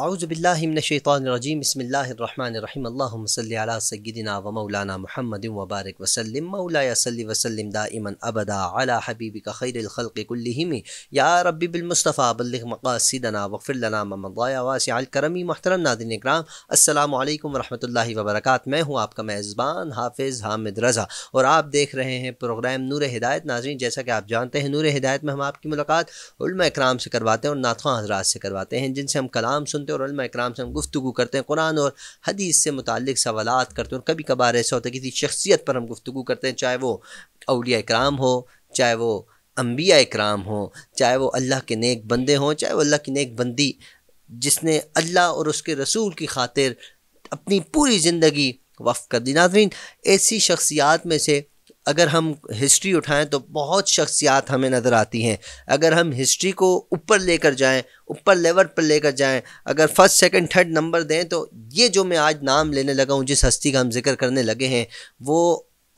आउज़बिल्लिमिनशैतरजीम बसमीम अल्लाम सदिना व मौलाना महमद वबारक वसलम मौलासली वसलम दामन अबदा अला हबीबी का खैरखलकुल्लिम या रबी बिलमुस्तफ़ा बल्ल मक़ासदना वफ़िलना महतरम नादिन कराम अल्लाम वरहमल वबरक मैं हूँ आपका मेज़बान हाफिज़ हामिद रज़ा और आप देख रहे हैं प्रोग्राम नूर हदायत नाजरीन जैसा कि आप जानते हैं नूर हदायत में हम आपकी मुलाकात उलमा कराम से करवाते हैं और नातवा हजरात से करवाते हैं जिनसे हम कलाम सुनते होते हैं और इक्राम से हम गुफ्तु करते हैं कुरान और हदीस से मुतल सवाल करते हैं और कभी कभार ऐसा होता है किसी शख्सियत पर हम गुफ्तु करते हैं चाहे वो अलिया इक्राम हो चाहे वो अम्बिया इक्राम हो चाहे वो अल्लाह के नेक बंदे हों चाहे वो अल्लाह की नेक बंदी जिसने अल्लाह और उसके रसूल की खातिर अपनी पूरी ज़िंदगी वफ़ कर दी नाजरीन ऐसी शख्सियात में से अगर हम हिस्ट्री उठाएं तो बहुत शख्सियात हमें नज़र आती हैं अगर हम हिस्ट्री को ऊपर लेकर जाएं ऊपर लेवल पर लेकर जाएं अगर फर्स्ट सेकंड थर्ड नंबर दें तो ये जो मैं आज नाम लेने लगा हूँ जिस हस्ती का हम जिक्र करने लगे हैं वो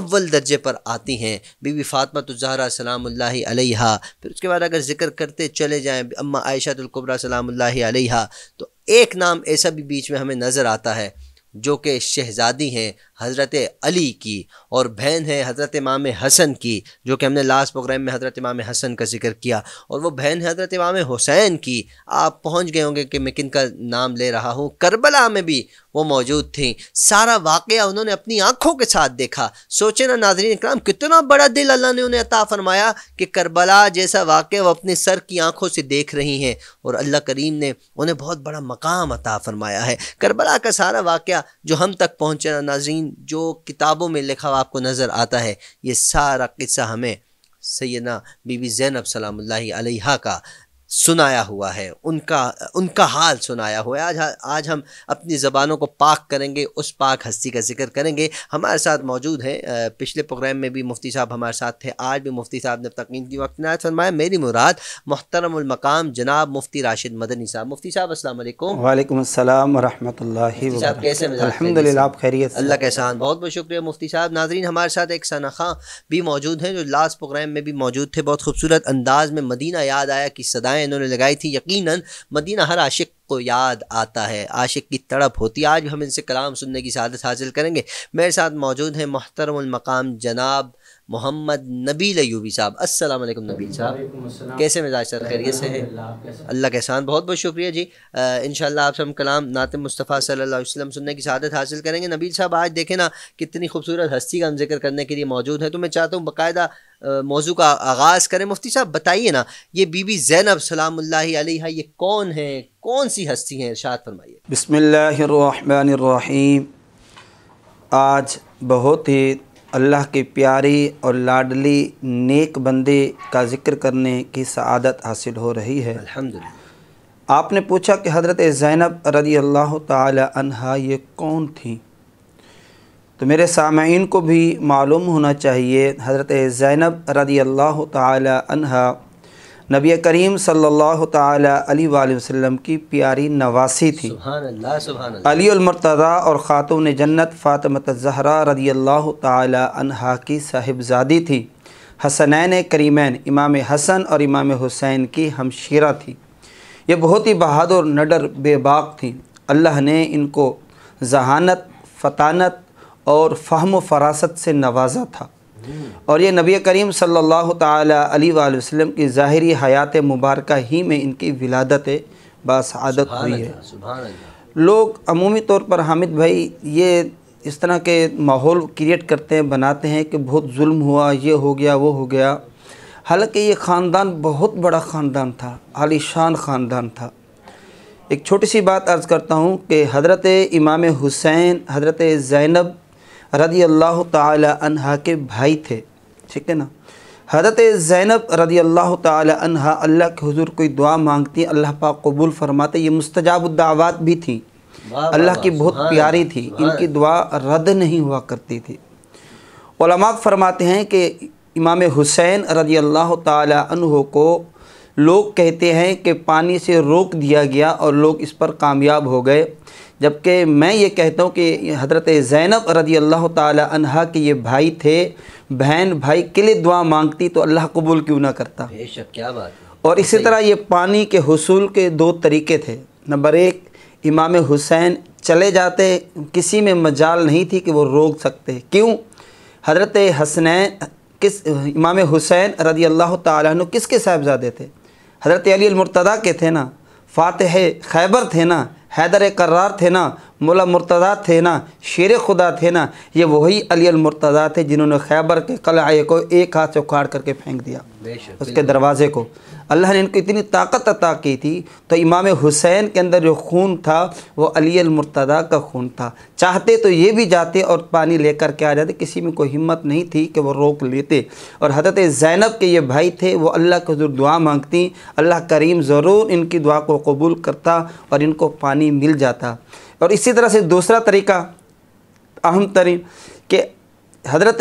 अव्वल दर्जे पर आती हैं बीबी फ़ातमा तुज़हरा सलाम फिर उसके बाद अगर जिक्र करते चले जाएँ अम्मा आयशा तुल्कुबरा सलाम तो एक नाम ऐसा भी बीच में हमें नज़र आता है जो कि शहज़ादी हैं हज़रत अली की और बहन है हज़रत इमाम हसन की जो कि हमने लास्ट प्रोग्राम में हज़रत इमाम हसन का जिक्र किया और वो बहन है हज़रत इमाम हुसैन की आप पहुंच गए होंगे कि मैं किन का नाम ले रहा हूँ करबला में भी वो मौजूद थी सारा वाक़ उन्होंने अपनी आँखों के साथ देखा सोचे ना नाजरीन इक्राम कितना बड़ा दिल अल्लाह ने उन्हें अता फरमाया कि करबला जैसा वाक़ वो अपने सर की आँखों से देख रही हैं और अल्लाह करीम ने उन्हें बहुत बड़ा मकाम अता फरमाया है करबला का सारा वाक़ जो हम तक पहुँचे ना नाजरीन जो किताबों में लिखा हुआ आपको नज़र आता है ये सारा किस्सा हमें सैदना बीबी जैनब सलाम का सुनाया हुआ है उनका उनका हाल सुनाया हुआ है आज आज हम अपनी ज़बानों को पाक करेंगे उस पाक हस्ती का जिक्र करेंगे हमारे साथ मौजूद हैं पिछले प्रोग्राम में भी मुफ्ती साहब हमारे साथ थे आज भी मुफ्ती साहब ने तकीन की वक्त नायत फरमाया मेरी मुराद मोहतरमकाम जनाब मुफ्ती राशिद मदनी साहब मुफ्ती साहब असल वालेकुम असलम वरहमल कैसे आप खैरियत अल्लाह के एहसान बहुत बहुत शुक्रिया मुफ्ती साहब नाजरीन हमारे साथ एक सना भी मौजूद हैं जो लास्ट प्रोग्राम में भी मौजूद थे बहुत खूबसूरत अंदाज में मदीना याद आया कि सदाएँ इन्होंने लगाई थी यकीनन मदीना हर आशिक को याद आता है आशिक की तड़प होती है आज भी हम इनसे कलाम सुनने की शादत हासिल करेंगे मेरे साथ मौजूद हैं मोहतरम मकाम जनाब मोहम्मद नबील यूबी साहब अस्सलाम वालेकुम नबील साहब कैसे मिजाज सर खैरियत से है अल्लाह के एहसान बहुत बहुत शुक्रिया जी इन आपसे हम कलाम नात मुस्तफ़ा सल्ला वसलम सुनने की शादत हासिल करेंगे नबील साहब आज देखें ना कितनी खूबसूरत हस्ती का हम जिक्र करने के लिए मौजूद है तो मैं चाहता हूँ बाकायदा मौजू का आगाज़ करें मुफ्ती साहब बताइए ना ये बीबी जैनब सलाम अलैहा ये कौन है कौन सी हस्ती हैं इर्शाद फरमाइए बसमिल्लर आज बहुत ही अल्लाह के प्यारे और लाडली नेक बंदे का ज़िक्र करने की सआदत हासिल हो रही है आपने पूछा कि हज़रत ज़ैनब रदी अल्लाह तहा ये कौन थी तो मेरे सामीन को भी मालूम होना चाहिए हज़रत ज़ैनब रदी अल्लाह तहा नबी करीम सल्लल्लाहु अलैहि वसल्लम की प्यारी नवासी थी अलीमरतज़ा और ख़ातून जन्नत फ़ातमत ज़हरा रदी अल्लाह तहा की साहिबजादी थी हसनैन करीमैन इमाम हसन और इमाम हुसैन की हमशीरा थी ये बहुत ही बहादुर नडर बेबाक थी अल्लाह ने इनको जहानत फतानत और फहम फरासत से नवाजा था और ये नबी करीम सल्लल्लाहु अलैहि वसल्लम की ज़ाहरी हयात मुबारक ही में इनकी विलादत बासदत हुई है लोग अमूमी तौर पर हामिद भाई ये इस तरह के माहौल क्रिएट करते हैं बनाते हैं कि बहुत जुल्म हुआ ये हो गया वो हो गया हालांकि ये ख़ानदान बहुत बड़ा ख़ानदान था आलिशान ख़ानदान था एक छोटी सी बात अर्ज़ करता हूँ कि हज़रत इमाम हुसैन हज़रत ज़ैनब रदी अल्लाह तहा के भाई थे ठीक है ना हज़रत ज़ैनब रदी अल्लाह तहा अल्लाह के हजूर कोई दुआ मांगती अल्लाह पा कबूल फरमाते ये मुस्तजाबुद्दावात भी थी अल्लाह की बहुत प्यारी थी इनकी दुआ रद्द नहीं हुआ करती थी फरमाते हैं कि इमाम हुसैन रदी अल्लाह तह को लोग कहते हैं कि पानी से रोक दिया गया और लोग इस पर कामयाब हो गए जबकि मैं ये कहता हूँ कि हज़रत ज़ैनब रदी अल्लाह तहा के ये भाई थे बहन भाई के लिए दुआ मांगती तो अल्लाह कबूल क्यों ना करता बेशक क्या बात और इसी तरह ये पानी के हसूल के दो तरीके थे नंबर एक इमाम हुसैन चले जाते किसी में मजाल नहीं थी कि वो रोक सकते क्यों हज़रत हसनैन किस इमाम हुसैन रदी अल्लाह तु किसके साहबजादे थे हज़रत अली अलमरतदा के थे ना फ़ातह खैबर थे ना हैदर करार थे ना मुला मुर्तदा थे ना शेर खुदा थे ना ये वही अली अलमरतज़ा थे जिन्होंने खैबर के कलाए को एक हाथ से उखाड़ करके फेंक दिया उसके दरवाज़े को अल्लाह ने इनको इतनी ताकत अता की थी तो इमाम हुसैन के अंदर जो खून था वो अली अलमरतज़ा का खून था चाहते तो ये भी जाते और पानी लेकर के आ जाते किसी में कोई हिम्मत नहीं थी कि वो रोक लेते और हजरत ज़ैनब के ये भाई थे वो अल्लाह के जो दुआ मांगती अल्लाह करीम ज़रूर इनकी दुआ को कबूल करता और इनको पानी मिल जाता और इसी तरह से दूसरा तरीका अहम तरीन कि हजरत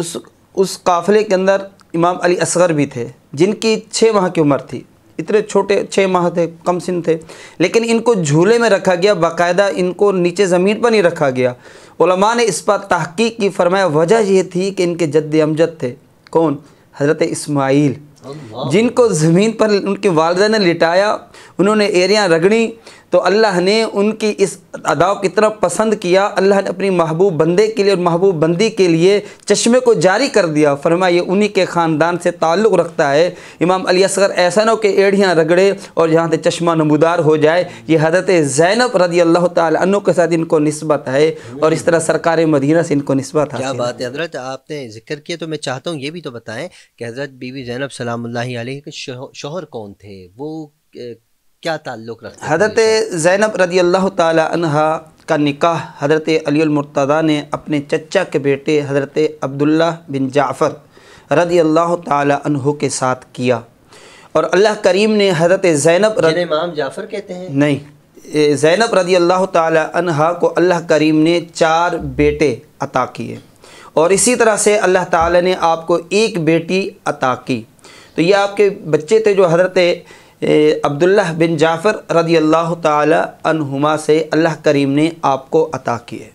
उस उस काफ़िले के अंदर इमाम अली असगर भी थे जिनकी छः माह की उम्र थी इतने छोटे छः माह थे कम सिन थे लेकिन इनको झूले में रखा गया बाकायदा इनको नीचे ज़मीन पर नहीं रखा गया उलमा ने इस पर तहकीक की फरमाया वजह यह थी कि इनके जद्द अमजद थे कौन हज़रत इसमाइल जिनको ज़मीन पर उनके वालदा ने लिटाया उन्होंने एरियाँ रगड़ी तो अल्लाह ने उनकी इस अदाव की तरफ पसंद किया अल्लाह ने अपनी महबूब बंदे के लिए और महबूब बंदी के लिए चश्मे को जारी कर दिया फरमा ये उन्हीं के ख़ानदान से ताल्लुक़ रखता है इमाम अली असगर ऐसा नो के एड़ियाँ रगड़े और यहाँ से चश्मा नमदार हो जाए ये हजरत जैनब रदी अल्लाह तु के साथ इनको नस्बत है और इस तरह सरकार मदीना से इनको नस्बत है क्या बात है हजरत आपने जिक्र किया तो मैं चाहता हूँ ये भी तो बताएँ कि हजरत बीबी जैनब सलाम के शोहर कौन थे वो क्या ताल्लुक़ रखता हज़रत ज़ैनब रदी अल्लाह तहा का निकाह हज़रत अलीमरतदा ने अपने चचा के बेटे हज़रत अब्दुल्ला बिन जाफ़र रदी अल्लाह तहु के साथ किया और अल्लाह करीम ने हज़रत ज़ैनब रद... इमाम जाफ़र कहते हैं नहीं ज़ैनब रदी अल्लाह तहा को अल्लाह करीम ने चार बेटे अता किए और इसी तरह से अल्लाह ताला ने आपको एक बेटी अता की तो ये आपके बच्चे थे जो हज़रत अब्दुल्ला बिन जाफ़र रदी अल्लाह तुमा से अल्लाह करीम ने आपको अता किए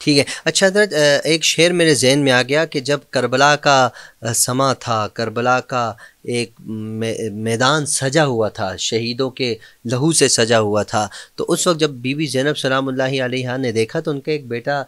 ठीक है अच्छा हजरत एक शेर मेरे जहन में आ गया कि जब करबला का समा था करबला का एक मैदान सजा हुआ था शहीदों के लहू से सजा हुआ था तो उस वक्त जब बीबी जैनब सलाम्ल ने देखा तो उनका एक बेटा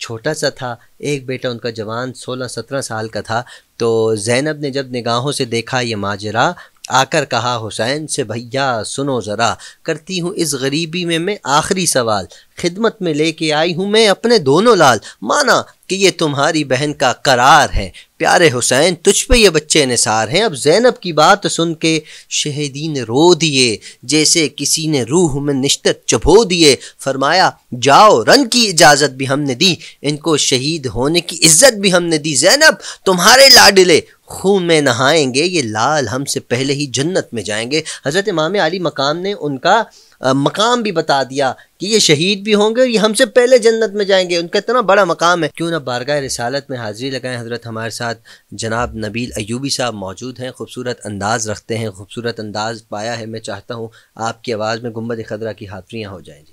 छोटा सा था एक बेटा उनका जवान 16-17 साल का था तो जैनब ने जब निगाहों से देखा ये माजरा आकर कहा हुसैन से भैया सुनो ज़रा करती हूँ इस गरीबी में मैं आखिरी सवाल खिदमत में लेके आई हूँ मैं अपने दोनों लाल माना कि ये तुम्हारी बहन का करार है प्यारे हुसैन तुझ पे ये बच्चे निसार हैं अब जैनब की बात सुन के शहदीन रो दिए जैसे किसी ने रूह में निश्तर चबो दिए फरमाया जाओ रन की इजाज़त भी हमने दी इनको शहीद होने की इज्जत भी हमने दी जैनब तुम्हारे लाडले खून में नहाएंगे ये लाल हमसे पहले ही जन्नत में जाएंगे हज़रत इमाम अली मकाम ने उनका मकाम भी बता दिया कि ये शहीद भी होंगे और ये हमसे पहले जन्नत में जाएंगे उनका इतना बड़ा मकाम है क्यों ना बारगाह रिसालत में हाजिरी लगाएं हज़रत हमारे साथ जनाब नबील अयूबी साहब मौजूद हैं खूबसूरत अंदाज़ रखते हैं खूबसूरत अंदाज़ पाया है मैं चाहता हूँ आपकी आवाज़ में गुम्बद खदरा की हाफरियाँ हो जाएँ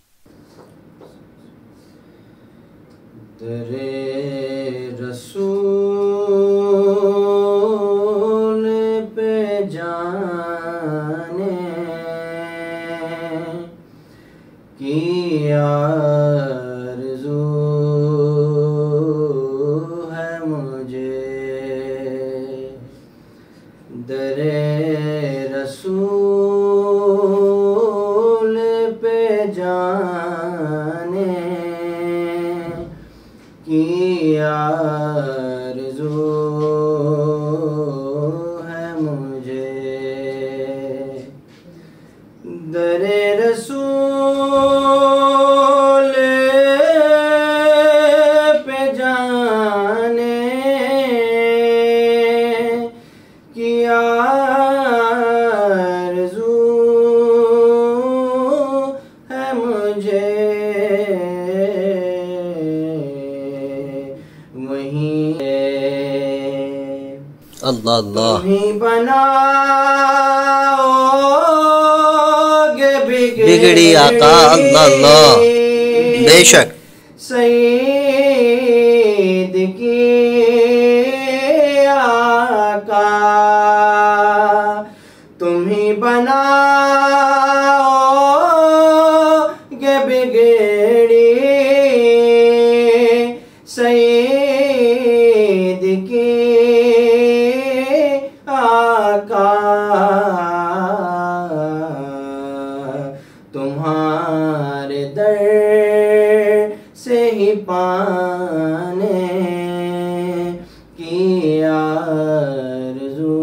जी रसूल पे जान आरज़ू है मुझे दरे रसूल जाने है मुझे दरे अल्लाह अल्लाह बिगड़ी आका अल्लाह अल्लाह बेशक सईद की आका तुम्ही बना पाने की आरज़ू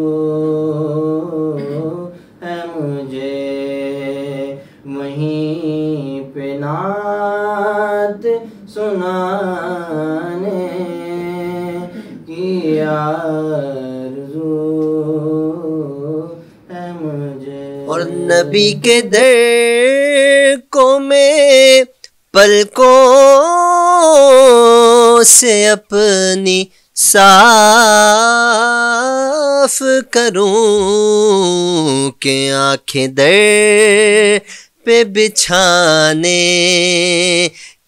है मुझे वहीं पे नात सुनाने की आरज़ू है मुझे और नबी के दर को मैं पलकों से अपनी साफ करूं के आंखें दर पे बिछाने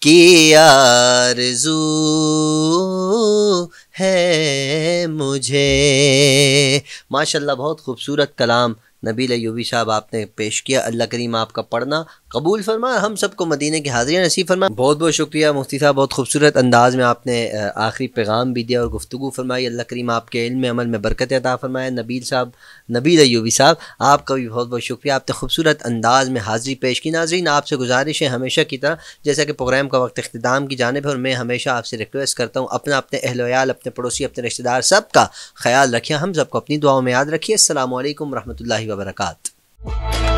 की आरज़ू है मुझे माशाल्लाह बहुत खूबसूरत कलाम नबील यूबी साहब आपने पेश किया अल्लाह करीम आपका पढ़ना कबूल फरमा हम सबको मदीने की हाजिर नसीब फरमा बहुत बहुत शुक्रिया मुफ्ती साहब बहुत खूबसूरत अंदाज़ में आपने आखिरी पैगाम भी दिया और गुफ्तु फरमाई अल्लाह करीम आपके इल्म अमल में बरकत अदा फरमाया नबील साहब नबील यूबी साहब आपका भी बहुत बहुत शुक्रिया आपने खूबसूरत अंदाज़ में हाजिरी पेश की नाजरीन आपसे गुजारिश है हमेशा की तरह जैसा कि प्रोग्राम का वक्त अख्ताम की जानब है और मैं हमेशा आपसे रिक्वेस्ट करता हूँ अपना अपने अहलोयाल अपने पड़ोसी अपने रिश्तेदार सब का ख्याल रखें हम सबको अपनी दुआओं में याद रखिए असल वरहमल वबरकू